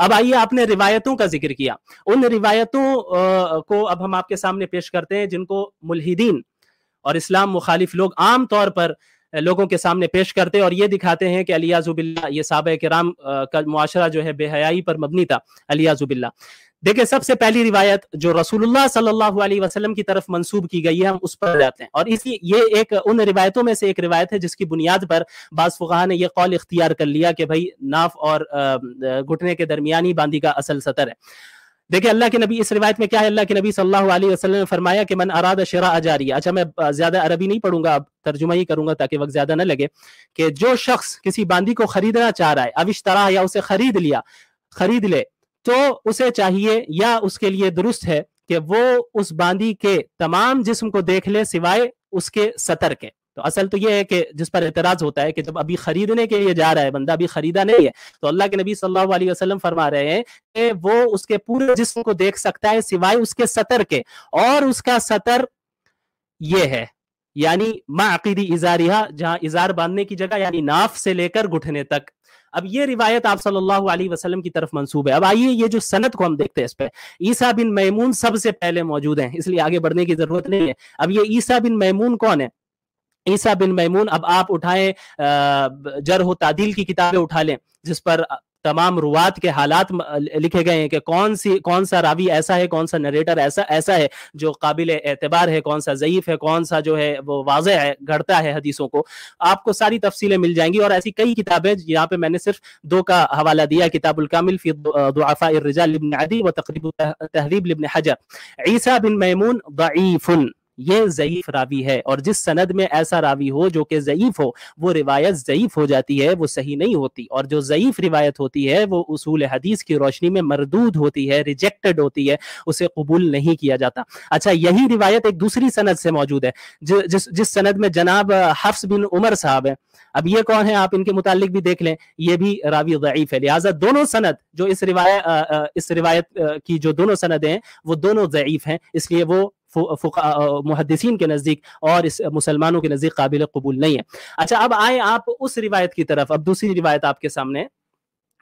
अब आइए आपने रिवायतों का जिक्र किया उन रिवायतों को अब हम आपके सामने पेश करते हैं जिनको मुलहिदीन और इस्लाम मुखालिफ लोग आम तौर पर लोगों के सामने पेश करते हैं और ये दिखाते हैं कि अलियाजुबिल्ला ये साब कराम का मुआशरा जो है बेहयाई पर मबनी था अलियाजुबिल्ला देखिए सबसे पहली रिवायत जो रसूलुल्लाह सल्लल्लाहु अलैहि वसल्लम की तरफ मंसूब की गई है हम उस पर जाते हैं और इसी ये एक उन रिवायतों में से एक रिवायत है जिसकी बुनियाद पर बास ने यह कौल इख्तियार कर लिया कि भाई नाफ और घुटने के दरमियानी बांदी का असल सतर है देखिए अल्लाह के नबी इस रिवायत में क्या है अल्लाह के नबी सल्लल्लाहु अलैहि वसल्लम ने फरमाया कि मन अराद शरा अजारी अच्छा मैं ज्यादा अरबी नहीं पढ़ूंगा अब तर्जुमा ही करूंगा ताकि वक्त ज्यादा ना लगे कि जो शख्स किसी बांदी को खरीदना चाह रहा है अविश्तरा या उसे खरीद लिया खरीद ले तो उसे चाहिए या उसके लिए दुरुस्त है कि वो उस बांदी के तमाम जिस्म को देख ले सिवाय उसके सतर के तो असल तो ये है कि जिस पर एतराज होता है कि जब अभी खरीदने के लिए जा रहा है बंदा अभी खरीदा नहीं है तो अल्लाह के नबी सल्लल्लाहु अलैहि वसल्लम फरमा रहे हैं कि वो उसके पूरे जिस्म को देख सकता है सिवाय उसके सतर के और उसका सतर ये है यानी माकीदी इजारिया जहां इजार बांधने की जगह यानी नाफ से लेकर घुटने तक अब ये रिवायत आप सल्लल्लाहु अलैहि वसल्लम की तरफ मंसूब है अब आइए ये जो सनत को हम देखते हैं इस पर ईसा बिन मैमून सबसे पहले मौजूद हैं इसलिए आगे बढ़ने की जरूरत नहीं है अब ये ईसा बिन मैमून कौन है ईसा बिन मैमून अब आप उठाएं जरह तादील की किताबें उठा लें जिस पर तमाम रुवात के हालात लिखे गए हैं कि कौन सी कौन सा रावी ऐसा है कौन सा नरेटर ऐसा ऐसा है जो काबिल एतबार है कौन सा ज़यीफ़ है कौन सा जो है वो वाज है घड़ता है हदीसों को आपको सारी तफसीलें मिल जाएंगी और ऐसी कई किताबें यहाँ पे मैंने सिर्फ दो का हवाला दिया किताबुल कामिल फी दुआफ़ा इब्न अदी व तकरीब तहरीब इब्न हजर ईसा बिन मैमून दईफ़ुन ये जयीफ रावी है और जिस सनद में ऐसा रावी हो जो कि जयीफ हो वो रिवायत जयीफ हो जाती है वो सही नहीं होती और जो जयीफ रिवायत होती है वो उसूल हदीस की रोशनी में मरदूद होती है रिजेक्टेड होती है उसे कबूल नहीं किया जाता अच्छा यही रिवायत एक दूसरी सनद से मौजूद है जिस जिस सनद में जनाब हफ्स बिन उमर साहब है अब ये कौन है आप इनके मुतालिक भी देख लें ये भी रावी जयीफ है लिहाजा दोनों सनद जो इस रिवायत इस रिवायत की जो दोनों सनदें हैं वो दोनों जयीफ हैं इसलिए वो मुहदसिन के नज़दीक और इस मुसलमानों के नज़दीक काबिल कबूल नहीं है अच्छा अब आए आप उस रिवायत की तरफ अब दूसरी रिवायत आपके सामने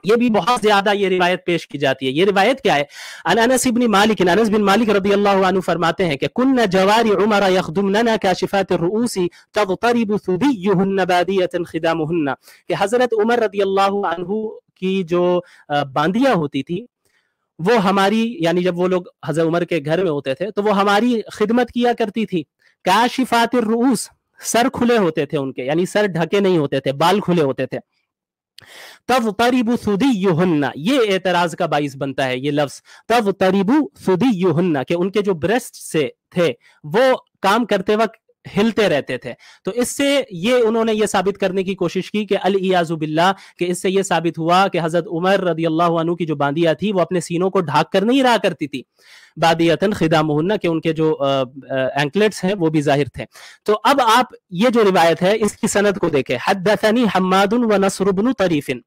ये भी बहुत ज्यादा ये रिवायत पेश की जाती है ये रिवायत क्या है अनानस इब्न मालिक अनानस बिन मालिक रदी अल्लाह फरमाते हैं कि कुन्न जवारी उमर यखदुमना काशिफात रूसी तगतरिब सुदीयुहुन्न बादियतन खिदामुहुन्न कि हजरत उमर रदी अल्लाह की जो बांदियां होती थी वो हमारी यानी जब वो लोग हजर उमर के घर में होते थे तो वो हमारी खिदमत किया करती थी काशिफात रूस सर खुले होते थे उनके यानी सर ढके नहीं होते थे बाल खुले होते थे तब तरीबु सुदी युहन्ना ये एतराज का बाइस बनता है ये लफ्ज तब तरीबु सुदी युहन्ना के उनके जो ब्रेस्ट से थे वो काम करते वक्त हिलते रहते थे तो इससे ये उन्होंने ये साबित करने की कोशिश की कि अल बिल्ला कि इससे ये साबित हुआ कि हजरत उमर रदी अल्लाह की जो बांदिया थी वो अपने सीनों को ढाक कर नहीं रहा करती थी बादियतन खिदा मुहन्ना के उनके जो एंकलेट्स हैं वो भी जाहिर थे तो अब आप ये जो रिवायत है इसकी सनत को देखे हदनी हम्मादन व नसरबन तरीफिन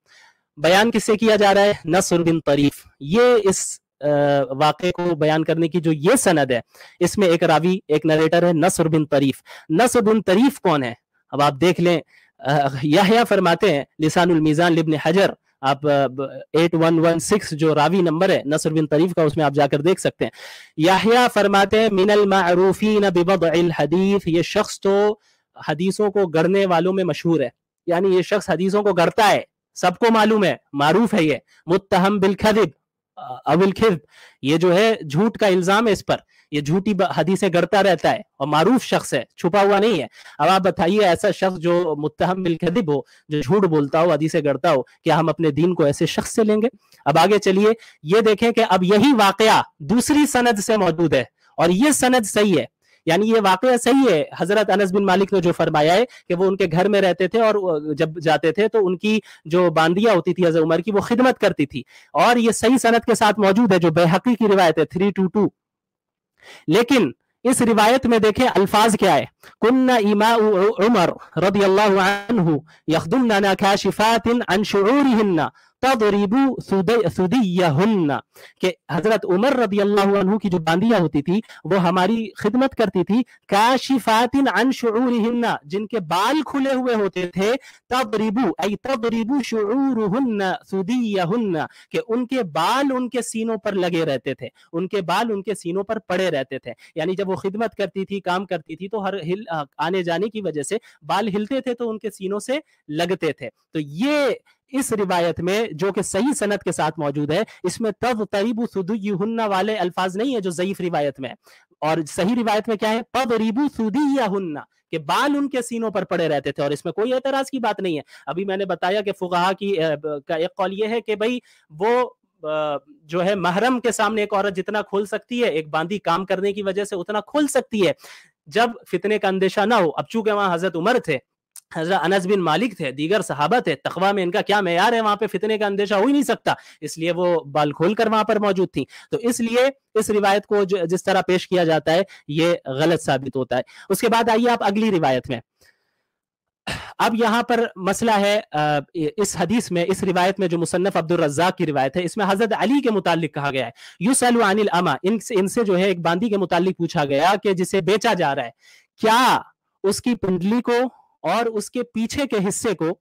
बयान किससे किया जा रहा है नसर बिन तरीफ ये इस वाक़े को बयान करने की जो ये सनद है इसमें एक रावी एक नरेटर है नसर बिन तरीफ नसर बिन तरीफ कौन है अब आप देख लें यह फरमाते हैं लिसानुल मीज़ान लिबन हजर आप एट वन वन सिक्स जो रावी नंबर है नसर बिन तरीफ का उसमें आप जाकर देख सकते हैं फरमाते हैं मिनल मारूफीन हदीफ ये शख्स तो हदीसों को गढ़ने वालों में मशहूर है यानी ये शख्स हदीसों को गढ़ता है सबको मालूम है मारूफ है ये मुतहम बिल खदिब अविल खिर ये जो है झूठ का इल्जाम है इस पर ये झूठी हदीसें गढ़ता रहता है और मारूफ शख्स है छुपा हुआ नहीं है अब आप बताइए ऐसा शख्स जो मुतहम बिलखदिब हो जो झूठ बोलता हो हदीसें गढ़ता हो क्या हम अपने दीन को ऐसे शख्स से लेंगे अब आगे चलिए ये देखें कि अब यही वाकया दूसरी सनद से मौजूद है और ये सनद सही है यानी ये वाक़ सही है हजरत अनस बिन मालिक ने जो फरमाया है कि वो उनके घर में रहते थे और जब जाते थे तो उनकी जो बांदिया होती थी हजर उमर की वो खिदमत करती थी और ये सही सनत के साथ मौजूद है जो बेहकी की रिवायत है थ्री टू टू लेकिन इस रिवायत में देखें अल्फाज क्या है कुन्ना इमा उमर रदी अल्लाह यखदुल्ना काशिफातिन अन शुरूरिहिन्ना तदरीबू सुदीयन्न के हजरत उमर रबी अल्लाह की जो बांदियां होती थी वो हमारी खिदमत करती थी काशिफातिन अन जिनके बाल खुले हुए होते थे तदरीबू अई तदरीबू शूरहुन्न सुदीयहुन्न के उनके बाल उनके सीनों पर लगे रहते थे उनके बाल उनके सीनों पर पड़े रहते थे यानी जब वो खिदमत करती थी काम करती थी तो हर हिल आने जाने की वजह से बाल हिलते थे तो उनके सीनों से लगते थे तो ये इस रिवायत में जो कि सही सनत के साथ मौजूद है इसमें तब तरीबू सुदुन्ना वाले अल्फाज नहीं है जो जयीफ रिवायत में और सही रिवायत में क्या है तब रिबू सुदी या हुन्ना के बाल उनके सीनों पर पड़े रहते थे और इसमें कोई एतराज की बात नहीं है अभी मैंने बताया कि फुगाहा की का एक कौल ये है कि भाई वो जो है महरम के सामने एक औरत जितना खोल सकती है एक बांदी काम करने की वजह से उतना खोल सकती है जब फितने का अंदेशा ना हो अब चूंकि वहां हजरत उमर थे हजरत अनस बिन मालिक थे दीगर सहाबा थे तखवा में इनका क्या मैार है वहां पे फितने का अंदेशा हो ही नहीं सकता इसलिए वो बाल खोल कर वहां पर मौजूद थी तो इसलिए इस रिवायत को जिस तरह पेश किया जाता है ये गलत साबित होता है उसके बाद आइए आप अगली रिवायत में अब यहाँ पर मसला है इस हदीस में इस रिवायत में जो मुसन्फ अब्दुल रजाक की रिवायत है इसमें हजरत अली के मुतालिक कहा गया है यूसल अनिल अमा इनसे इनसे जो है एक बांदी के मुतालिक पूछा गया कि जिसे बेचा जा रहा है क्या उसकी पुंडली को और उसके पीछे के हिस्से को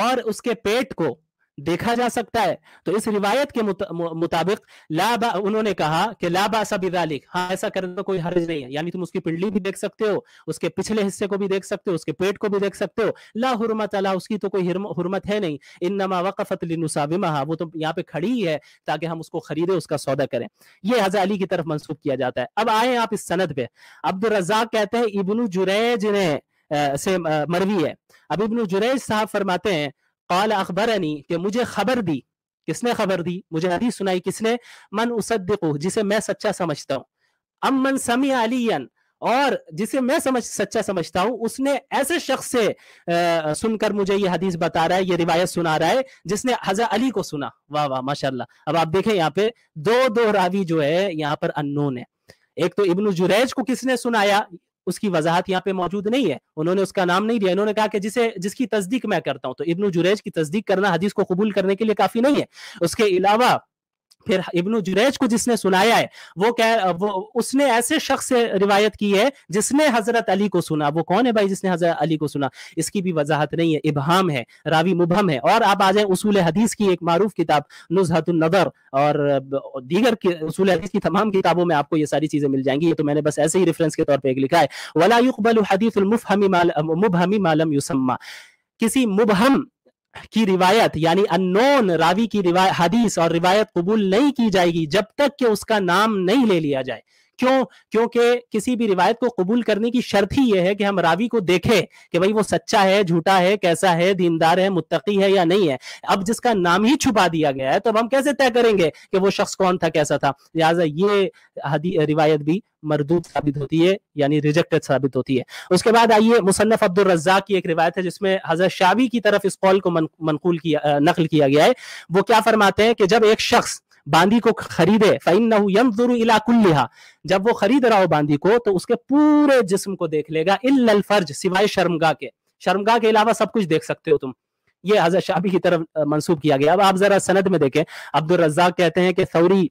और उसके पेट को देखा जा सकता है तो इस रिवायत के मुताबिक लाबा उन्होंने कहा कि लाबा सबिदालिक हाँ ऐसा करने का कोई हर्ज नहीं है यानी तुम उसकी पिंडली भी देख सकते हो उसके पिछले हिस्से को भी देख सकते हो उसके पेट को भी देख सकते हो ला हुरमत अला उसकी तो कोई हुरमत है नहीं इन नमा वकफत लिनुसाविमा हाँ, वो तो यहाँ पे खड़ी ही है ताकि हम उसको खरीदे उसका सौदा करें ये अली की तरफ मनसूख किया जाता है अब आए आप इस सनद पे अब्दुल रजाक कहते हैं इबनू जुरैज ने से मरवी है अब इबन जुरैज साहब फरमाते हैं कौल अखबरनी कि मुझे खबर दी किसने खबर दी मुझे अभी सुनाई किसने मन उसको जिसे मैं सच्चा समझता हूँ अम मन समी अलीन और जिसे मैं समझ सच्चा समझता हूं उसने ऐसे शख्स से आ, सुनकर मुझे ये हदीस बता रहा है ये रिवायत सुना रहा है जिसने हजर अली को सुना वाह वाह माशाल्लाह अब आप देखें यहाँ पे दो दो रावी जो है यहाँ पर अननोन है एक तो इब्न जुरैज को किसने सुनाया उसकी वजाहत यहाँ पे मौजूद नहीं है उन्होंने उसका नाम नहीं दिया उन्होंने कहा कि जिसे जिसकी तस्दीक मैं करता हूँ तो इब्न जुरैज की तस्दीक करना हदीस को कबूल करने के लिए काफी नहीं है उसके अलावा फिर इब्न जुरैज को जिसने सुनाया है वो कह वो उसने ऐसे शख्स से रिवायत की है जिसने हजरत अली को सुना वो कौन है भाई जिसने हजरत अली को सुना इसकी भी वजाहत नहीं है इबहम है रावी मुबहम है और आप आ जाए उसूल हदीस की एक मारूफ किताब नुजहतुलनदर और दीगर उसूल हदीस की तमाम किताबों में आपको ये सारी चीजें मिल जाएंगी ये तो मैंने बस ऐसे ही रेफरेंस के तौर पर लिखा है वला युकबल हदीस मुबहमी मालम युसम्मा किसी मुबहम की रिवायत यानी अननोन रावी की रिवायत हदीस और रिवायत कबूल नहीं की जाएगी जब तक कि उसका नाम नहीं ले लिया जाए क्यों क्योंकि किसी भी रिवायत को कबूल करने की शर्त ही यह है कि हम रावी को देखें कि भाई वो सच्चा है झूठा है कैसा है दीनदार है मुत्तकी है या नहीं है अब जिसका नाम ही छुपा दिया गया है तो अब हम कैसे तय करेंगे कि वो शख्स कौन था कैसा था लिहाजा ये रिवायत भी मरदूद साबित होती है यानी रिजेक्टेड साबित होती है उसके बाद आइए मुसन्फ अब्दुल रज्जाक की एक रिवायत है जिसमें हजरत शाबी की तरफ इस कॉल को मन, मनकूल किया नकल किया गया है वो क्या फरमाते हैं कि जब एक शख्स बांदी को खरीदे फैन इलाकुल्लिहा जब वो खरीद रहा हो बांदी को तो उसके पूरे जिस्म को देख लेगा इल फर्ज सिवाय शर्मगा के शर्मगा के अलावा सब कुछ देख सकते हो तुम ये हजरत शाबी की तरफ मंसूब किया गया अब आप जरा सनद में देखें अब्दुल रज्जाक कहते हैं कि सौरी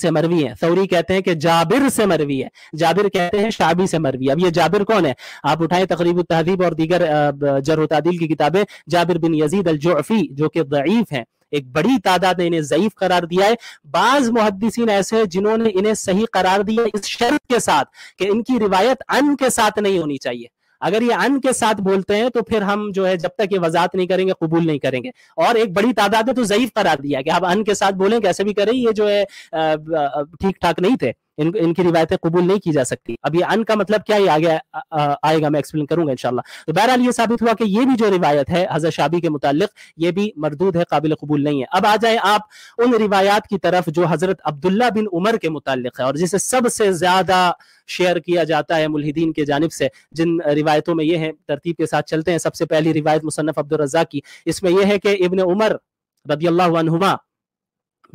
से मरवी है सौरी कहते हैं कि जाबिर से मरवी है जाबिर कहते हैं शाबी से मरवी अब ये जाबिर कौन है आप उठाएं तकरीब तहदीब और दीगर जरूर की किताबें जाबिर बिन यजीद जोफी जो कि दईफ हैं एक बड़ी तादाद ने इन्हें जयीफ करार दिया है बाज मुहदसिन ऐसे हैं जिन्होंने इन्हें सही करार दिया इस शर्त के साथ कि इनकी रिवायत अन के साथ नहीं होनी चाहिए अगर ये अन के साथ बोलते हैं तो फिर हम जो है जब तक ये वजात नहीं करेंगे कबूल नहीं करेंगे और एक बड़ी तादाद ने तो जयीफ करार दिया कि आप अन के साथ बोलें कैसे भी करें ये जो है ठीक ठाक नहीं थे इन इनकी रिवायतें कबूल नहीं की जा सकती अब ये अन का मतलब क्या आ गया आ, आ, आएगा मैं एक्सप्लेन करूंगा इनशाला तो बहरहाल ये साबित हुआ कि ये भी जो रिवायत है हजर शाबी के मुतालिक ये भी मरदूद है काबिल कबूल नहीं है अब आ जाए आप उन रिवायात की तरफ जो हजरत अब्दुल्ला बिन उमर के मुतालिक है और जिसे सबसे ज्यादा शेयर किया जाता है मुलहिदीन के जानब से जिन रिवायतों में ये है तरतीब के साथ चलते हैं सबसे पहली रिवायत मुसनफ अब्दुलरजा की इसमें यह है कि इबन उमर रबी अल्लाह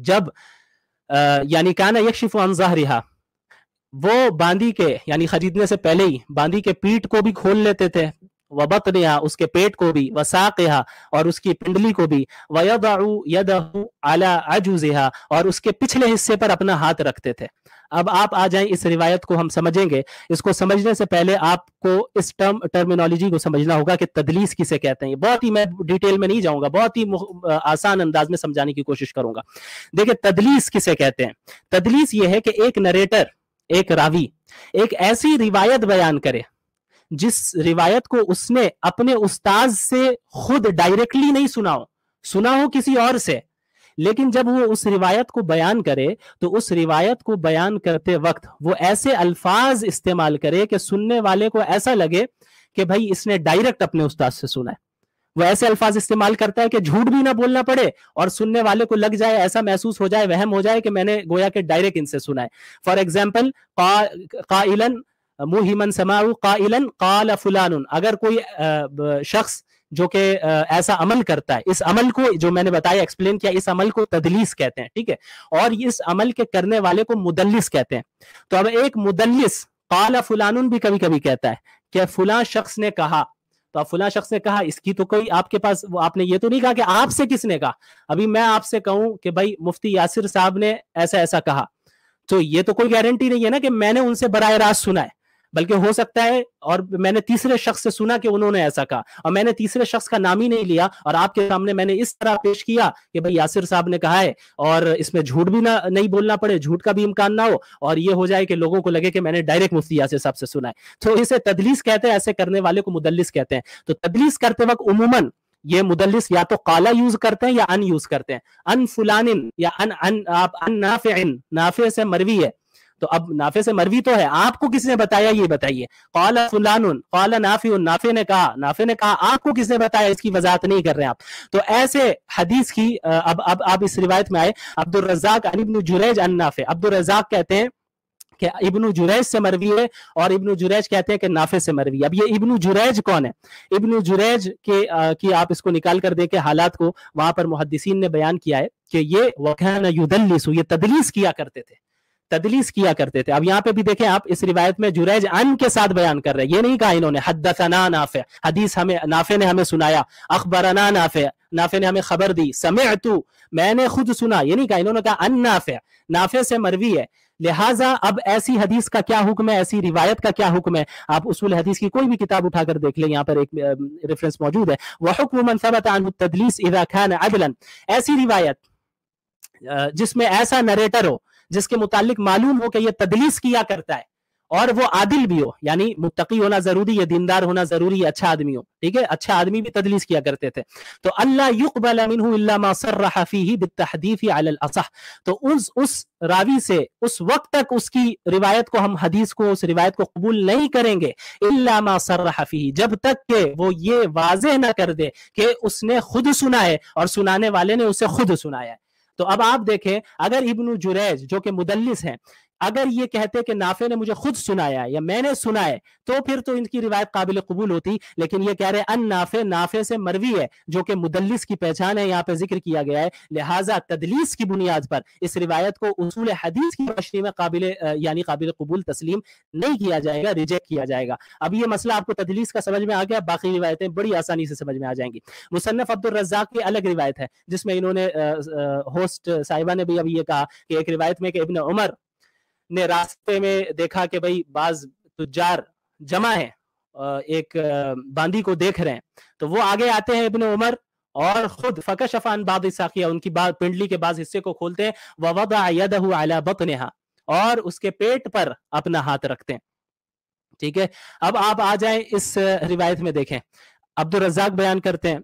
जब यानी काना यकशिफ अन जहरिहा वो बांदी के यानी खरीदने से पहले ही बांदी के पीठ को भी खोल लेते थे बत नेहा उसके पेट को भी वसाकहा और उसकी पिंडली को भी वयदाऊ यदहू आला अजूजहा और उसके पिछले हिस्से पर अपना हाथ रखते थे अब आप आ जाएं इस रिवायत को हम समझेंगे इसको समझने से पहले आपको इस टर्म टर्मिनोलॉजी को समझना होगा कि तदलीस किसे कहते हैं बहुत ही मैं डिटेल में नहीं जाऊंगा बहुत ही आसान अंदाज में समझाने की कोशिश करूंगा देखिए तदलीस किसे कहते हैं तदलीस ये है कि एक नरेटर एक रावी एक ऐसी रिवायत बयान करे जिस रिवायत को उसने अपने उस्ताद से खुद डायरेक्टली नहीं सुना हो सुना हो किसी और से लेकिन जब वो उस रिवायत को बयान करे तो उस रिवायत को बयान करते वक्त वो ऐसे अल्फाज इस्तेमाल करे कि सुनने वाले को ऐसा लगे कि भाई इसने डायरेक्ट अपने उस्ताद से सुना है वो ऐसे अल्फाज इस्तेमाल करता है कि झूठ भी ना बोलना पड़े और सुनने वाले को लग जाए ऐसा महसूस हो जाए वहम हो जाए कि मैंने गोया के डायरेक्ट इनसे सुना है फॉर एग्जाम्पल इलन मुहिमन समाऊ इलन काल फुलान अगर कोई शख्स जो कि ऐसा अमल करता है इस अमल को जो मैंने बताया एक्सप्लेन किया इस अमल को तदलीस कहते हैं ठीक है और इस अमल के करने वाले को मुदलिस कहते हैं तो अब एक मुदलिस काला फुलान भी कभी कभी कहता है कि फुला शख्स ने कहा तो अब फुला शख्स ने कहा इसकी तो कोई आपके पास आपने ये तो नहीं कहा कि आपसे किसने कहा अभी मैं आपसे कहूं कि भाई मुफ्ती यासिर साहब ने ऐसा ऐसा कहा तो ये तो कोई गारंटी नहीं है ना कि मैंने उनसे बरह रास्त सुना है बल्कि हो सकता है और मैंने तीसरे शख्स से सुना कि उन्होंने ऐसा कहा और मैंने तीसरे शख्स का नाम ही नहीं लिया और आपके सामने मैंने इस तरह पेश किया कि भाई यासिर साहब ने कहा है और इसमें झूठ भी ना नहीं बोलना पड़े झूठ का भी इम्कान ना हो और ये हो जाए कि लोगों को लगे कि मैंने डायरेक्ट मुफ्ती यासिर साहब से सुना है तो इसे तदलीस कहते हैं ऐसे करने वाले को मुदलिस कहते हैं तो तदलीस करते वक्त उमूमन ये मुदलिस या तो काला यूज करते हैं या अन यूज करते हैं अन फुलानिन या अन अन आप अन नाफिन नाफे से मरवी है तो अब नाफे से मरवी तो है आपको किसने बताया ये बताइए नाफी नाफे ने कहा नाफे ने कहा आपको किसने बताया इसकी वजाहत नहीं कर रहे आप तो ऐसे हदीस की अब अब आप इस रिवायत में आए अब्दुल रजाक अनिबन जुरैज नाफे अब्दुल रजाक कहते हैं कि इब्न जुरैज से मरवी है और इब्न जुरैज कहते हैं कि नाफे से मरवी अब ये इब्न जुरैज कौन है इब्न जुरैज के आ, की आप इसको निकाल कर देखे हालात को वहां पर मुहदसिन ने बयान किया है कि ये वकैन युदलिस ये तदलीस किया करते थे तदलीस किया करते थे अब यहाँ पे भी देखें आप इस रिवायत में जुरैज अन के साथ बयान कर रहे हैं ये नहीं कहा इन्होंने हदसना नाफे हदीस हमें नाफे ने हमें सुनाया अखबरना नाफे नाफे ने हमें खबर दी समय तू मैंने खुद सुना ये नहीं कहा इन्होंने कहा अन नाफे नाफे से मरवी है लिहाजा अब ऐसी हदीस का क्या हुक्म है ऐसी रिवायत का क्या हुक्म है आप उसूल हदीस की कोई भी किताब उठाकर देख ले यहाँ पर एक रेफरेंस मौजूद है वह हुक्म तदलीस इरा खान अदलन ऐसी रिवायत जिसमें ऐसा नरेटर हो जिसके मुतालिक मालूम हो कि यह तदलीस किया करता है और वो आदिल भी हो यानी मुतकी होना जरूरी है दीनदार होना जरूरी है अच्छा आदमी हो ठीक है अच्छा आदमी भी तदलीस किया करते थे तो अल्लाह असह तो उस उस रावी से उस वक्त तक उसकी रिवायत को हम हदीस को उस रिवायत को कबूल नहीं करेंगे इल्लामा सर्राफी जब तक के वो ये वाजह ना कर दे कि उसने खुद सुना है और सुनाने वाले ने उसे खुद सुनाया है तो अब आप देखें अगर इब्न जुरैज जो कि मुदलिस हैं अगर ये कहते कि नाफे ने मुझे खुद सुनाया या मैंने सुनाए तो फिर तो इनकी रिवायत काबिल कबूल होती लेकिन ये कह रहे अन नाफे नाफे से मरवी है जो कि मुदलिस की पहचान है यहाँ पे जिक्र किया गया है लिहाजा तदलीस की बुनियाद पर इस रिवायत को उसूल हदीस की रोशनी में काबिल यानी काबिल कबूल तस्लीम नहीं किया जाएगा रिजेक्ट किया जाएगा अब ये मसला आपको तदलीस का समझ में आ गया बाकी रिवायतें बड़ी आसानी से समझ में आ जाएंगी मुसनफ अब्दुल रजाक की अलग रिवायत है जिसमें इन्होंने होस्ट साहिबा ने भी अब ये कहा कि एक रिवायत में कि इबन उमर ने रास्ते में देखा कि भाई बाज तुजार जमा है एक बांदी को देख रहे हैं तो वो आगे आते हैं इबन उमर और खुद फकशफान बाद साकिया उनकी पिंडली के बाद हिस्से को खोलते हैं वह यद आला बतनेहा और उसके पेट पर अपना हाथ रखते हैं ठीक है अब आप आ जाएं इस रिवायत में देखें अब्दुल रजाक बयान करते हैं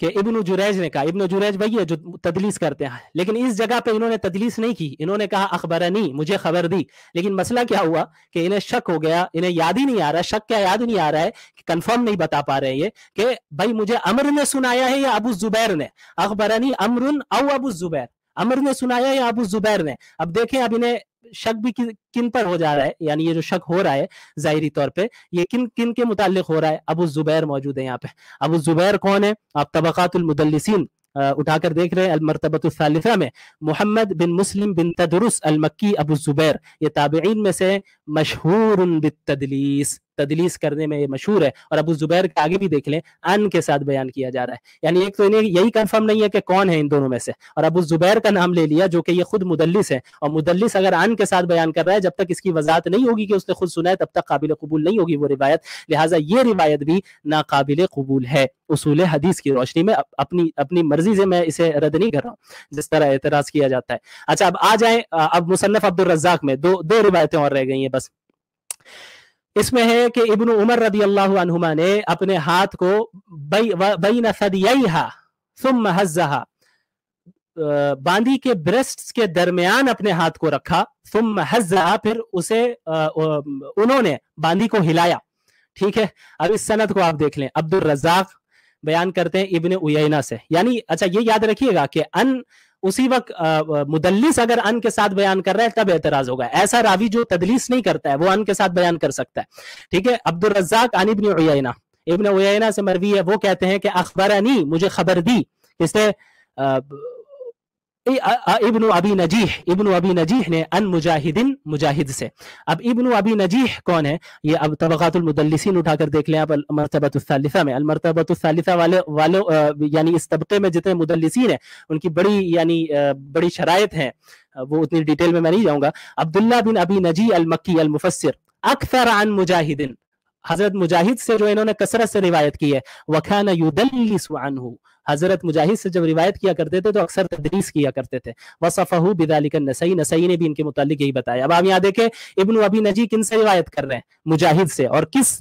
कि इब्न जुरैज ने कहा इब्न जुरैज भाई है जो तदलीस करते हैं लेकिन इस जगह पे इन्होंने तदलीस नहीं की इन्होंने कहा नहीं मुझे खबर दी लेकिन मसला क्या हुआ कि इन्हें शक हो गया इन्हें याद ही नहीं आ रहा शक क्या याद नहीं आ रहा है कि कंफर्म नहीं बता पा रहे ये कि भाई मुझे अमर ने सुनाया है या अबू जुबैर ने नहीं अमरुन अबू जुबैर अमर ने सुनाया या अबू जुबैर ने अब देखें अब इन्हें शक भी किन पर हो जा रहा है यानी ये जो शक हो रहा है जाहरी तौर पे ये किन किन के मुतालिक हो रहा है अबू जुबैर मौजूद है यहाँ पे अबू जुबैर कौन है आप तबकातुलमदलिसन उठाकर देख रहे हैं अलमरतबतुलसा में मोहम्मद बिन मुस्लिम बिन तदरुस अलमक्की अबू जुबैर ये ताबेन में से मशहूर तदलीस तदलीस करने में ये मशहूर है और अबू जुबैर के आगे भी देख लें अन के साथ बयान किया जा रहा है यानी एक तो इन्हें यही कंफर्म नहीं है कि कौन है इन दोनों में से और अबू जुबैर का नाम ले लिया जो कि ये खुद मुदलिस है और मुदलिस अगर अन के साथ बयान कर रहा है जब तक इसकी वजाहत नहीं होगी कि उसने खुद सुना है तब तक काबिल कबूल नहीं होगी वो रिवायत लिहाजा ये रिवायत भी नाकबिल कबूल है उसूल हदीस की रोशनी में अपनी अपनी मर्जी से मैं इसे रद्द नहीं कर रहा हूँ जिस तरह एतराज किया जाता है अच्छा अब आ जाए अब मुसनफ अब्दुल में दो दो रिवायतें और रह गई हैं बस इसमें है कि इब्न उमर रदी अल्लाह ने अपने हाथ को बई सदिया सुम हजहा बांदी के ब्रेस्ट के दरमियान अपने हाथ को रखा सुम हजहा फिर उसे उन्होंने बांदी को हिलाया ठीक है अब इस सनत को आप देख लें अब्दुल रजाक बयान करते हैं इब्ने उयना से यानी अच्छा ये याद रखिएगा कि अन उसी वक्त मुदलिस अगर अन के साथ बयान कर रहा है तब एतराज होगा ऐसा रावी जो तदलीस नहीं करता है वो अन के साथ बयान कर सकता है ठीक है अब्दुल रज्जाक अन इबन इबन से मरवी है वो कहते हैं कि अखबरानी मुझे खबर दी किसने इब्न अबी नजीह इब्न अबी नजीह ने अन मुजाहिदीन मुजाहिद से अब इब्न अबी नजीह कौन है ये अब तबक़ातुलमदलसिन उठाकर देख लें आप अलमरतबतुलसा में अलमरतबतुलसा वाले वालों यानी इस तबके में जितने मुदलसिन है उनकी बड़ी यानी बड़ी शराइत है वो उतनी डिटेल में मैं नहीं जाऊँगा अब्दुल्ला बिन अबी नजी अलमक्की अलमुफसर अक्सर अन मुजाहिदीन हजरत मुजाहिद से जो इन्होंने कसरत से रिवायत की है वखाना युदल्लिस हजरत मुजाहिद से जब रिवायत किया करते थे तो अक्सर तदरीस किया करते थे वसफहू बिदालिक नसई नसई ने भी इनके मुतालिक यही बताया अब आप यहाँ देखें इबन अबी नजी किन से रिवायत कर रहे हैं मुजाहिद से और किस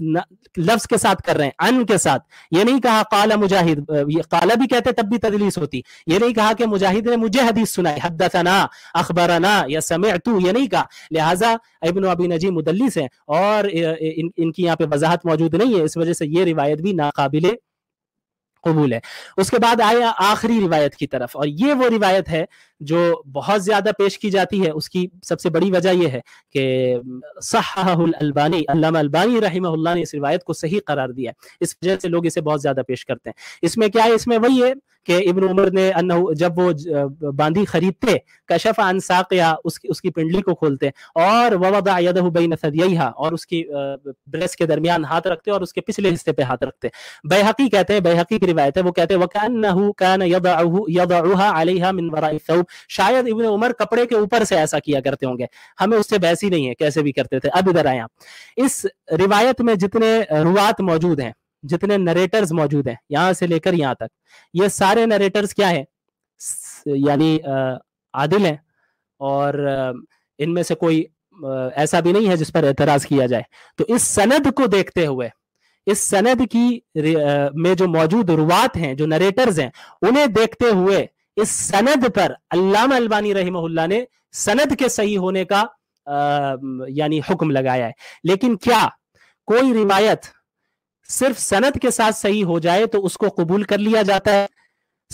लफ्ज के साथ कर रहे हैं अन के साथ ये नहीं कहा काला मुजाहिद काला भी कहते तब भी तदलीस होती ये नहीं कहा कि मुजाहिद ने मुझे हदीस सुनाई हदतना अखबराना या समय तू ये नहीं कहा लिहाजा इबन अबी नजी मुदलिस है और इन, इनकी यहाँ पे वजाहत मौजूद नहीं है इस वजह से ये रिवायत भी नाकाबिले कबूल है उसके बाद आए आखिरी रिवायत की तरफ और ये वो रिवायत है जो बहुत ज्यादा पेश की जाती है उसकी सबसे बड़ी वजह यह है कि सहाहुल अल्बानी अल्लामा अल्बानी रहीमहुल्लाह ने इस रिवायत को सही करार दिया इस वजह से लोग इसे बहुत ज्यादा पेश करते हैं इसमें क्या है इसमें वही है कि इबन उमर ने जब वो बांधी खरीदते कशफ अन या उसकी उसकी पिंडली को खोलते और ववदा नसदिया और उसकी ब्रेस के दरमियान हाथ रखते और उसके पिछले हिस्से पे हाथ रखते बेहकी कहते हैं बेहकी की रिवायत है वो कहते हैं वह कान यदा शायद इबन उमर कपड़े के ऊपर से ऐसा किया करते होंगे हमें उससे बहस ही नहीं है कैसे भी करते थे अब इधर आए आप इस रिवायत में जितने रुआत मौजूद हैं जितने नरेटर्स मौजूद हैं यहाँ से लेकर यहाँ तक ये सारे नरेटर्स क्या हैं यानी आदिल हैं और इनमें से कोई ऐसा भी नहीं है जिस पर एतराज किया जाए तो इस सनद को देखते हुए इस सनद की में जो मौजूद रुवात हैं जो नरेटर्स हैं उन्हें देखते हुए इस सनद पर अल्लामा अल्बानी रहीमहुल्ला ने सनद के सही होने का यानी हुक्म लगाया है लेकिन क्या कोई रिवायत सिर्फ सनत के साथ सही हो जाए तो उसको कबूल कर लिया जाता है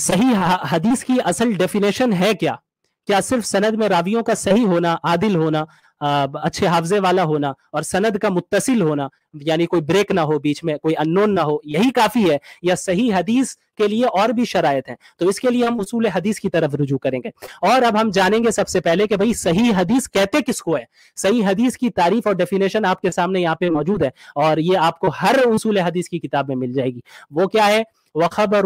सही हदीस की असल डेफिनेशन है क्या क्या सिर्फ सनद में रावियों का सही होना आदिल होना अच्छे हाफजे वाला होना और सनद का मुतसिल होना यानी कोई ब्रेक ना हो बीच में कोई अननोन ना हो यही काफी है या सही हदीस के लिए और भी शराय है तो इसके लिए हम उसूल हदीस की तरफ रुजू करेंगे और अब हम जानेंगे सबसे पहले कि भाई सही हदीस कहते किसको है सही हदीस की तारीफ और डेफिनेशन आपके सामने यहाँ पे मौजूद है और ये आपको हर उसूल हदीस की किताब में मिल जाएगी वो क्या है वखबर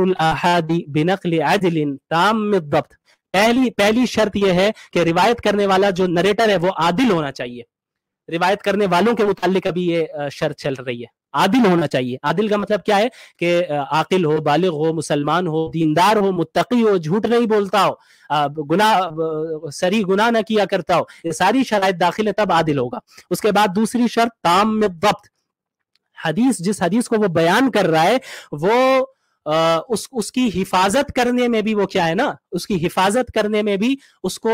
बिनकल ताम पहली पहली शर्त यह है कि रिवायत करने वाला जो नरेटर है वो आदिल होना चाहिए रिवायत करने वालों के मुतालिक अभी ये शर्त चल रही है आदिल होना चाहिए आदिल का मतलब क्या है कि आकिल हो बालिग हो मुसलमान हो दीनदार हो मुत्तकी हो झूठ नहीं बोलता हो गुना सरी गुना ना किया करता हो ये सारी शराय दाखिल है तब आदिल होगा उसके बाद दूसरी शर्त ताम में वक्त हदीस जिस हदीस को वो बयान कर रहा है वो उस उसकी हिफाजत करने में भी वो क्या है ना उसकी हिफाजत करने में भी उसको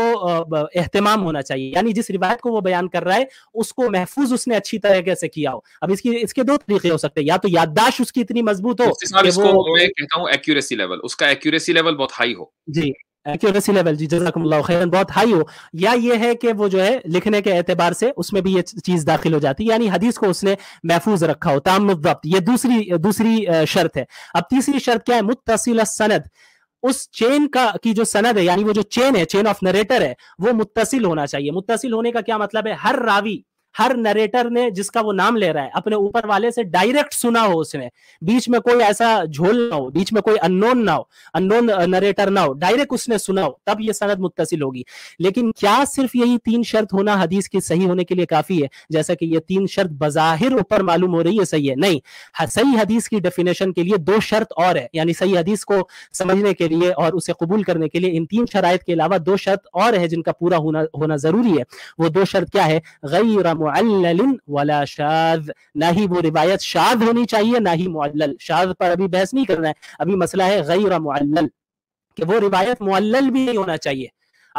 एहतमाम होना चाहिए यानी जिस रिवायत को वो बयान कर रहा है उसको महफूज उसने अच्छी तरीके से किया हो अब इसकी इसके दो तरीके हो सकते हैं या तो याददाश्त उसकी इतनी मजबूत हो इसको वो... मैं कहता हूँ एक्यूरेसी लेवल उसका एक्यूरेसी लेवल बहुत हाई हो जी एक्यूरेसी लेवल जी बहुत हाई हो या ये है कि वो जो है लिखने के एतबार से उसमें भी ये चीज दाखिल हो जाती है यानी हदीस को उसने महफूज रखा हो तामुद्दब्त ये दूसरी दूसरी शर्त है अब तीसरी शर्त क्या है मुतसिल सनद उस चेन का की जो सनद है यानी वो जो चेन है चेन ऑफ नरेटर है वो मुतसिल होना चाहिए मुतसिल होने का क्या मतलब है हर रावी हर नरेटर ने जिसका वो नाम ले रहा है अपने ऊपर वाले से डायरेक्ट सुना हो उसने बीच में कोई ऐसा झोल ना हो बीच में कोई अननोन ना हो अननोन नरेटर uh, ना हो डायरेक्ट उसने सुना हो तब ये सनद मुतसिल होगी लेकिन क्या सिर्फ यही तीन शर्त होना हदीस की सही होने के लिए काफी है जैसा कि ये तीन शर्त बजाहिर ऊपर मालूम हो रही है सही है नहीं सही हदीस की डेफिनेशन के लिए दो शर्त और है यानी सही हदीस को समझने के लिए और उसे कबूल करने के लिए इन तीन शराय के अलावा दो शर्त और है जिनका पूरा होना होना जरूरी है वो दो शर्त क्या है गई मुअल्ल वला शाद ना ही वो रिवायत शाद होनी चाहिए ना ही मुअल्ल शाद पर अभी बहस नहीं करना है अभी मसला है गैर मुअल्ल कि वो रिवायत मुअल्ल भी नहीं होना चाहिए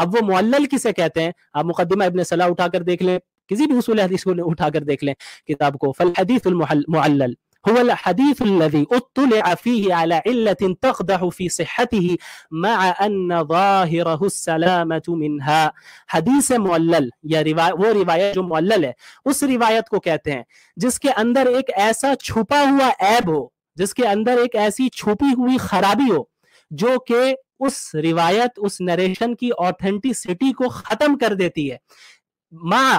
अब वो मुअल्ल किसे कहते हैं आप मुकदमा इबन सलाह उठाकर देख लें किसी भी उसूल हदीस को उठाकर देख लें किताब को फल हदीस मुअल्ल هو الحديث الذي اطلع فيه على علة تقدح في صحته مع أن ظاهره السلامة منها حديث मुअल्लल या रिवा, वो रिवायत जो मुअल्लल है उस रिवायत को कहते हैं जिसके अंदर एक ऐसा छुपा हुआ ऐब हो जिसके अंदर एक ऐसी छुपी हुई खराबी हो जो कि उस रिवायत उस नरेशन की ऑथेंटिसिटी को खत्म कर देती है माँ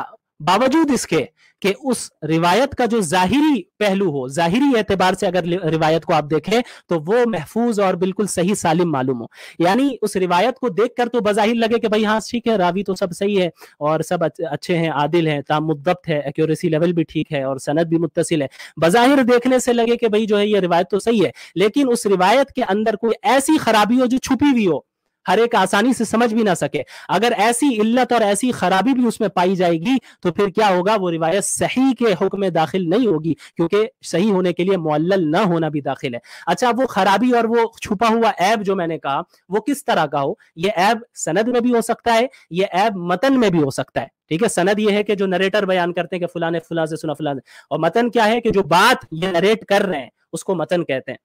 बावजूद इसके कि उस रिवायत का जो जाहिरी पहलू हो जाहिरी एतबार से अगर रिवायत को आप देखें तो वो महफूज और बिल्कुल सही सालिम मालूम हो यानी उस रिवायत को देख कर तो बजाहिर लगे कि भाई हाँ ठीक है रावी तो सब सही है और सब अच्छे हैं आदिल हैं तामुद्दत है एक्यूरेसी लेवल भी ठीक है और सनद भी मुतसिल है बजाहिर देखने से लगे कि भाई जो है ये रिवायत तो सही है लेकिन उस रिवायत के अंदर कोई ऐसी खराबी हो जो छुपी हुई हो हर एक आसानी से समझ भी ना सके अगर ऐसी इल्लत और ऐसी खराबी भी उसमें पाई जाएगी तो फिर क्या होगा वो रिवायत सही के हुक्म में दाखिल नहीं होगी क्योंकि सही होने के लिए मुल्ल ना होना भी दाखिल है अच्छा वो खराबी और वो छुपा हुआ ऐब जो मैंने कहा वो किस तरह का हो यह ऐब सनद में भी हो सकता है ये ऐब मतन में भी हो सकता है ठीक है सनद ये है कि जो नरेटर बयान करते हैं कि फुलाने फुला से सुना फुला और मतन क्या है कि जो बात ये नरेट कर रहे हैं उसको मतन कहते हैं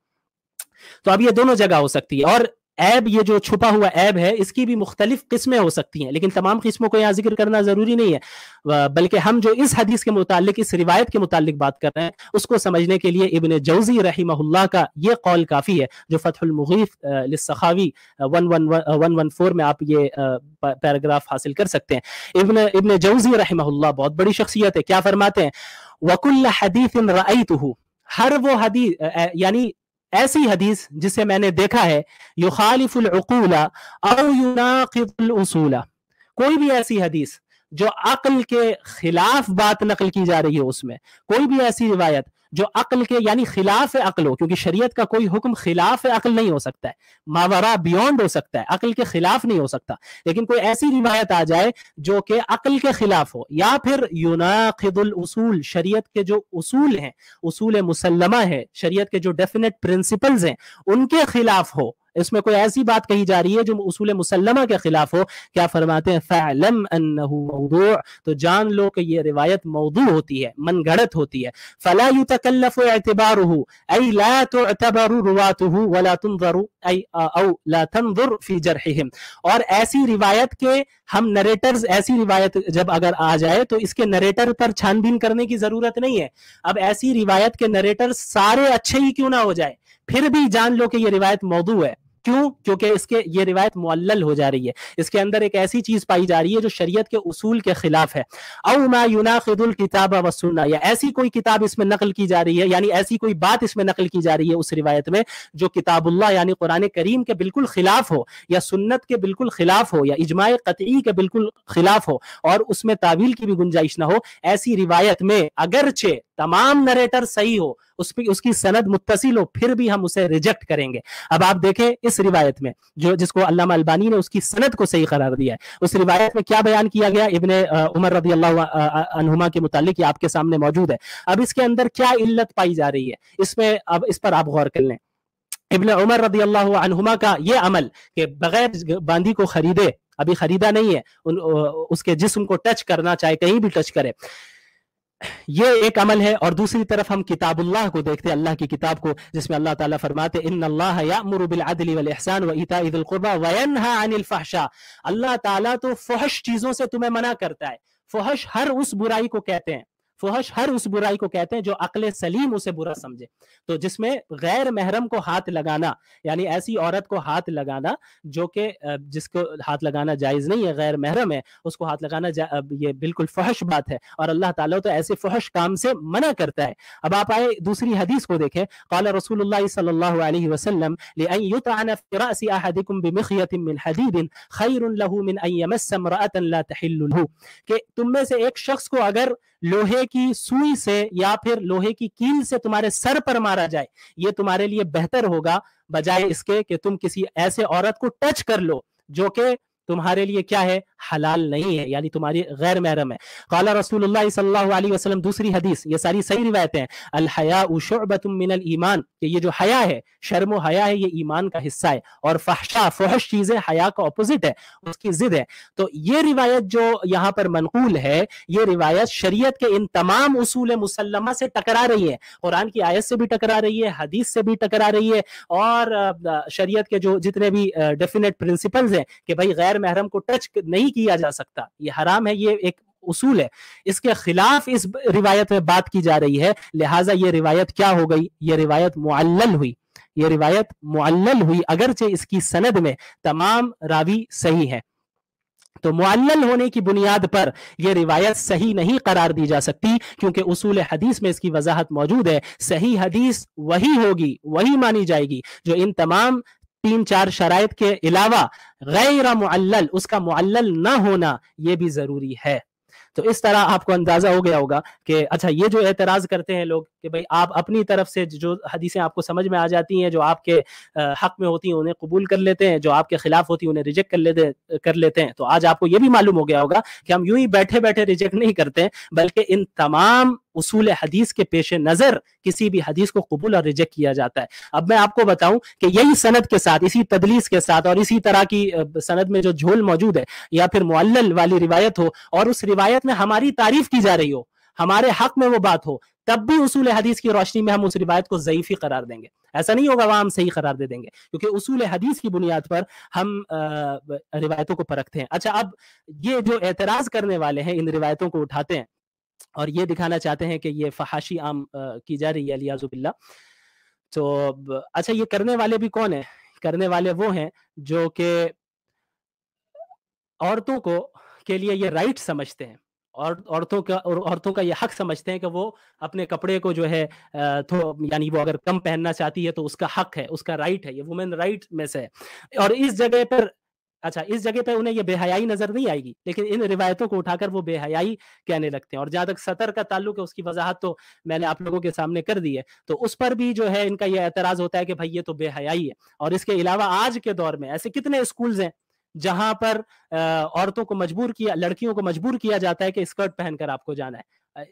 तो अब ये दोनों जगह हो सकती है और ऐब ये जो छुपा हुआ ऐब है इसकी भी मुख्तलिफ किस्में हो सकती हैं लेकिन तमाम किस्मों को यहाँ जिक्र करना ज़रूरी नहीं है बल्कि हम जो इस हदीस के मुतालिक इस रिवायत के मुतालिक बात कर रहे हैं उसको समझने के लिए इबन जौजी रही का ये कौल काफ़ी है जो फ़तहमगीफ़ लखावी one one one one four में आप ये पैराग्राफ हासिल कर सकते हैं इबन इबन जौजी रही बहुत बड़ी शख्सियत है क्या फरमाते हैं वकुल्ल हदीफ़ रईतहू हर वो हदीस यानी ऐसी हदीस जिसे मैंने देखा है यु असूला कोई भी ऐसी हदीस जो अकल के खिलाफ बात नकल की जा रही है उसमें कोई भी ऐसी रिवायत जो अकल के यानी खिलाफ अक्ल हो क्योंकि शरीयत का कोई हुक्म खिलाफ अक्ल नहीं हो सकता है मावरा बियॉन्ड हो सकता है अकल के खिलाफ नहीं हो सकता लेकिन कोई ऐसी रिवायत आ जाए जो कि अकल के खिलाफ हो या फिर यूनाखिदुल उसूल शरीयत के जो उसूल हैं उसूल मुसलमा है शरीयत के जो डेफिनेट प्रिंसिपल्स हैं उनके खिलाफ हो इसमें कोई ऐसी बात कही जा रही है जो उसूल मुसलमा के खिलाफ हो क्या फरमाते हैं तो जान लो कि ये रिवायत मौदू होती है मन गढ़त होती है फला यू तकल्लफ एतबार और ऐसी रिवायत के हम नरेटर्स ऐसी रिवायत जब अगर आ जाए तो इसके नरेटर पर छानबीन करने की जरूरत नहीं है अब ऐसी रिवायत के नरेटर सारे अच्छे ही क्यों ना हो जाए फिर भी जान लो कि ये रिवायत मौदू है क्यों क्योंकि इसके ये रिवायत मुअल्ल हो जा रही है इसके अंदर एक ऐसी चीज पाई जा रही है जो शरीयत के उसूल के खिलाफ है अवमा युनाखिदुल किताब वसुन्ना या ऐसी कोई किताब इसमें नकल की जा रही है यानी ऐसी कोई बात इसमें नकल की जा रही है उस रिवायत में जो किताबुल्ला यानी कुरान करीम के बिल्कुल खिलाफ हो या सुन्नत के बिल्कुल खिलाफ हो या इजमाय कतई के बिल्कुल खिलाफ हो और उसमें तावील की भी गुंजाइश ना हो ऐसी रिवायत में अगरचे तमाम नरेटर सही हो उस पर उसकी सनद मुतसिल हो फिर भी हम उसे रिजेक्ट करेंगे अब आप देखें इस रिवायत में जो जिसको अल्लामा अल्बानी ने उसकी सनद को सही करार दिया है उस रिवायत में क्या बयान किया गया इबन उमर रदी अल्लाहुमा के मुतालिक आपके सामने मौजूद है अब इसके अंदर क्या इल्लत पाई जा रही है इसमें अब इस पर आप गौर कर लें इबन उमर रदी अल्लाहुमा का ये अमल के बगैर बांदी को खरीदे अभी खरीदा नहीं है उन, उसके जिस्म को टच करना चाहे कहीं भी टच करे ये एक अमल है और दूसरी तरफ हम किताबुल्लाह को देखते हैं अल्लाह की किताब को जिसमें अल्लाह ताला फरमाते इन अल्लाह यामुरु बिल अदली वल इहसान व कुर्बा व यनहा अनिल फहशा अल्लाह ताला तो फहश चीजों से तुम्हें मना करता है फहश हर उस बुराई को कहते हैं फहश हर उस बुराई को कहते हैं जो अकल सलीम उसे बुरा समझे तो जिसमें गैर महरम को हाथ लगाना यानी ऐसी औरत को हाथ लगाना जो कि जिसको हाथ लगाना जायज नहीं है गैर महरम है उसको हाथ लगाना ये बिल्कुल फहश बात है और अल्लाह ताला तो ऐसे फहश काम से मना करता है अब आप आए दूसरी हदीस को देखें قال رسول الله الله صلى عليه وسلم يطعن في من من حديد خير له يمس रसूल لا تحل له कि तुम में से एक शख्स को अगर लोहे की सुई से या फिर लोहे की कील से तुम्हारे सर पर मारा जाए ये तुम्हारे लिए बेहतर होगा बजाय इसके कि तुम किसी ऐसे औरत को टच कर लो जो कि तुम्हारे लिए क्या है हलाल नहीं है यानी तुम्हारी गैर महरम है कला रसूल वसलम दूसरी हदीस ये सारी सही रिवायतें हैं अलहया मिनल ईमान ये जो हया है शर्म हया है ये ईमान का हिस्सा है और फहशा फहश चीजें हया का ऑपोजिट है उसकी जिद है तो ये रिवायत जो यहाँ पर मनकूल है ये रिवायत शरीय के इन तमाम उसूल मुसलमा से टकरा रही है कुरान की आयत से भी टकरा रही है हदीस से भी टकरा रही है और शरीय के जो जितने भी डेफिनेट प्रिंसिपल्स हैं कि भाई गैर महरम को टच नहीं किया जा सकता ये हराम है ये एक उसूल है इसके खिलाफ इस रिवायत में बात की जा रही है लिहाजा ये रिवायत क्या हो गई ये रिवायत मुअल्लल हुई ये रिवायत मुअल्लल हुई अगरचे इसकी सनद में तमाम रावी सही है तो मुअल्लल होने की बुनियाद पर यह रिवायत सही नहीं करार दी जा सकती क्योंकि उसूल हदीस में इसकी वजाहत मौजूद है सही हदीस वही होगी वही मानी जाएगी जो इन तमाम तीन चार शराय के अलावा गैर मुअल्ल उसका मुअल्ल ना होना ये भी जरूरी है तो इस तरह आपको अंदाजा हो गया होगा कि अच्छा ये जो एतराज करते हैं लोग कि भाई आप अपनी तरफ से जो हदीसें आपको समझ में आ जाती हैं जो आपके हक में होती हैं उन्हें कबूल कर लेते हैं जो आपके खिलाफ होती हैं उन्हें रिजेक्ट कर लेते कर लेते हैं तो आज आपको ये भी मालूम हो गया होगा कि हम यूं ही बैठे बैठे रिजेक्ट नहीं करते बल्कि इन तमाम उसूल हदीस के पेश नजर किसी भी हदीस को कबूल और रिजेक्ट किया जाता है अब मैं आपको बताऊं कि यही सनद के साथ इसी तदलीस के साथ और इसी तरह की सनद में जो झोल मौजूद है या फिर मुअल्ल वाली रिवायत हो और उस रिवायत में हमारी तारीफ की जा रही हो हमारे हक में वो बात हो तब भी उसूल हदीस की रोशनी में हम उस रिवायत को ज़यीफ़ी करार देंगे ऐसा नहीं होगा वहां हम सही करार दे देंगे क्योंकि उसूल हदीस की बुनियाद पर हम रिवायतों को परखते हैं अच्छा अब ये जो एतराज़ करने वाले हैं इन रिवायतों को उठाते हैं और ये दिखाना चाहते हैं कि ये फहाशी आम की जा रही है अलियाजुबिल्ला तो अच्छा ये करने वाले भी कौन है करने वाले वो हैं जो कि औरतों को के लिए ये राइट समझते हैं और औरतों का और औरतों का ये हक समझते हैं कि वो अपने कपड़े को जो है तो यानी वो अगर कम पहनना चाहती है तो उसका हक है उसका राइट है ये वुमेन राइट में से है और इस जगह पर अच्छा इस जगह पे उन्हें ये बेहयाई नजर नहीं आएगी लेकिन इन रिवायतों को उठाकर वो बेहयाई कहने लगते हैं और जहां तक सतर का ताल्लुक है उसकी वजाहत तो मैंने आप लोगों के सामने कर दी है तो उस पर भी जो है इनका ये एतराज होता है कि भाई ये तो बेहयाई है और इसके अलावा आज के दौर में ऐसे कितने स्कूल्स हैं जहां पर औरतों को मजबूर किया लड़कियों को मजबूर किया जाता है कि स्कर्ट पहनकर आपको जाना है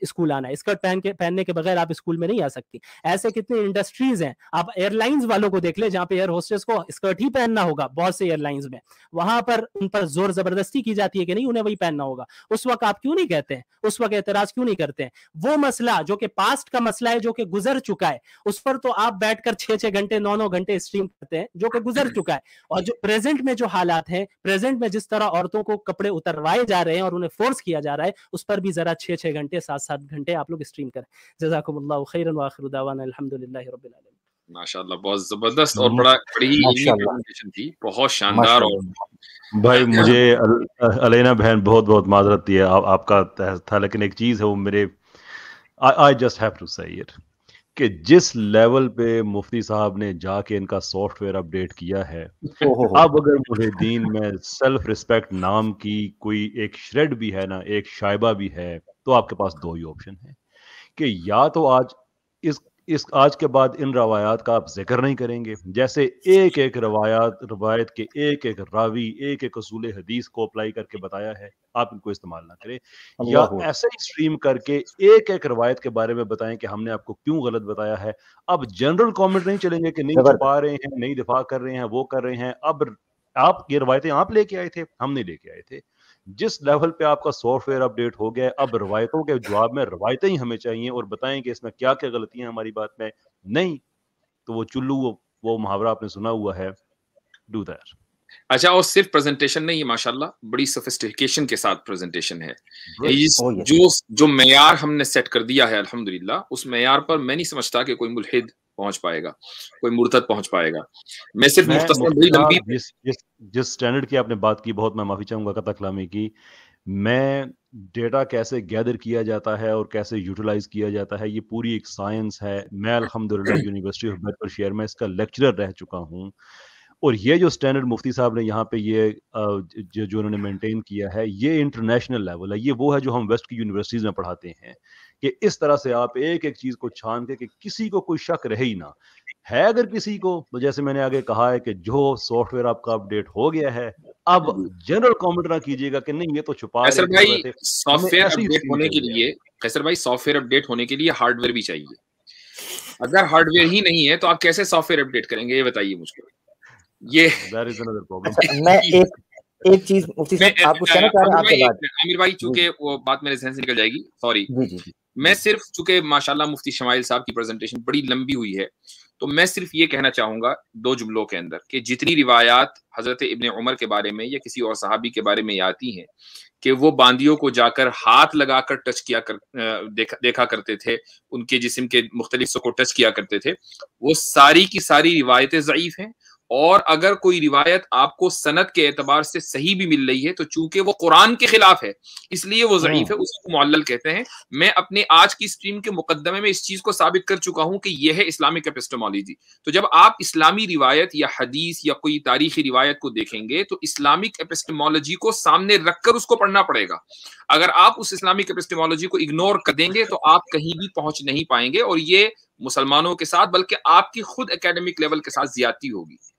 स्कूल आना है स्कर्ट पहन के पहनने के बगैर आप स्कूल में नहीं आ सकती ऐसे कितने इंडस्ट्रीज हैं आप एयरलाइंस वालों को देख ले जहाँ पे एयर होस्टेस को स्कर्ट ही पहनना होगा बहुत से एयरलाइंस में वहां पर उन पर जोर जबरदस्ती की जाती है कि नहीं उन्हें वही पहनना होगा उस वक्त आप क्यों नहीं कहते हैं उस वक्त एतराज क्यों नहीं करते हैं वो मसला जो कि पास्ट का मसला है जो कि गुजर चुका है उस पर तो आप बैठकर कर छह घंटे नौ नौ घंटे स्ट्रीम करते हैं जो कि गुजर चुका है और जो प्रेजेंट में जो हालात है प्रेजेंट में जिस तरह औरतों को कपड़े उतरवाए जा रहे हैं और उन्हें फोर्स किया जा रहा है उस पर भी जरा छह छह घंटे सात सात घंटे आप लोग स्ट्रीम करें जजाकम्ला रबीआलम माशाल्लाह बहुत जबरदस्त और बड़ा बड़ी प्रेजेंटेशन थी बहुत शानदार और भाई मुझे अल, अलेना बहन बहुत बहुत माजरत दी है आ, आपका था लेकिन एक चीज़ है वो मेरे I just have to say it कि जिस लेवल पे मुफ्ती साहब ने जाके इनका सॉफ्टवेयर अपडेट किया है अब अगर मुझे दीन में सेल्फ रिस्पेक्ट नाम की कोई एक श्रेड भी है ना एक शाइबा भी है तो आपके पास दो ही ऑप्शन है कि या तो आज इस इस आज के बाद इन रवायात का आप जिक्र नहीं करेंगे जैसे एक एक रवायात रवायत के एक एक रावी एक एक असूल हदीस को अप्लाई करके बताया है आप इनको इस्तेमाल ना करें या ऐसे ही स्ट्रीम करके एक एक रवायत के बारे में बताएं कि हमने आपको क्यों गलत बताया है अब जनरल कमेंट नहीं चलेंगे कि नहीं छुपा रहे हैं नहीं दिफा कर रहे हैं वो कर रहे हैं अब आप ये रवायतें आप लेके आए थे हम नहीं लेके आए थे जिस लेवल पे आपका सॉफ्टवेयर अपडेट हो गया है अब रवायतों के जवाब में रवायतें ही हमें चाहिए और बताएं कि इसमें क्या क्या गलतियां हमारी बात में नहीं तो वो चुल्लू वो, वो मुहावरा आपने सुना हुआ है डू दैट अच्छा और सिर्फ प्रेजेंटेशन नहीं है माशाल्लाह बड़ी सोफिस्टिकेशन के साथ प्रेजेंटेशन है oh, जो जो मैार हमने सेट कर दिया है अल्हम्दुलिल्लाह उस मैार पर मैं नहीं समझता कि कोई मुलहिद पहुंच पाएगा कोई मुर्तद पहुंच पाएगा मैं सिर्फ मुख्तसर जिस जिस जिस स्टैंडर्ड की आपने बात की बहुत मैं माफी चाहूंगा कथा कलामी की मैं डेटा कैसे गैदर किया जाता है और कैसे यूटिलाइज किया जाता है ये पूरी एक साइंस है मैं अलहमदुल्ला यूनिवर्सिटी ऑफ शेयर में इसका लेक्चरर रह चुका हूँ और ये जो स्टैंडर्ड मुफ्ती साहब ने यहाँ पे ये जो उन्होंने मेंटेन किया है ये इंटरनेशनल लेवल है ये वो है जो हम वेस्ट की यूनिवर्सिटीज़ में पढ़ाते हैं कि इस तरह से आप एक एक चीज को छान के कि किसी को कोई शक रहे ही ना है अगर किसी को तो जैसे मैंने आगे कहा है कि जो सॉफ्टवेयर आपका अपडेट हो गया है अब जनरल कमेंट ना कीजिएगा कि नहीं ये तो छुपा सॉफ्टवेयर अपडेट होने के लिए कैसर भाई सॉफ्टवेयर अपडेट होने के लिए हार्डवेयर भी चाहिए अगर हार्डवेयर ही नहीं है तो आप कैसे सॉफ्टवेयर अपडेट करेंगे ये बताइए मुझको ये अच्छा, मैं एक एक चीज मुफ्ती आप आमिर अच्छा, भाई चूंकि वो बात मेरे जहन से निकल जाएगी सॉरी मैं सिर्फ चूंकि माशाल्लाह मुफ्ती शमाइल साहब की प्रेजेंटेशन बड़ी लंबी हुई है तो मैं सिर्फ ये कहना चाहूंगा दो जुमलों के अंदर कि जितनी रिवायात हजरत इबन उमर के बारे में या किसी और साहबी के बारे में आती हैं कि वो बांदियों को जाकर हाथ लगाकर टच किया कर देखा देखा करते थे उनके जिसम के मुख्तलिफों को टच किया करते थे वो सारी की सारी रिवायतें ज़यीफ हैं और अगर कोई रिवायत आपको सनत के एतबार से सही भी मिल रही है तो चूंकि वो कुरान के खिलाफ है इसलिए वो जरीफ है हम्म। उसको मुल्ल कहते हैं मैं अपने आज की स्ट्रीम के मुकदमे में इस चीज को साबित कर चुका हूं कि यह है इस्लामिक एपिस्टोमोलॉजी तो जब आप इस्लामी रिवायत या हदीस या कोई तारीखी रिवायत को देखेंगे तो इस्लामिक एपिस्टमोलॉजी को सामने रखकर उसको पढ़ना पड़ेगा अगर आप उस इस्लामिक एपिस्टमोलॉजी को इग्नोर कर देंगे तो आप कहीं भी पहुंच नहीं पाएंगे और ये मुसलमानों के साथ बल्कि आपकी खुद एकेडमिक लेवल के साथ ज्यादा होगी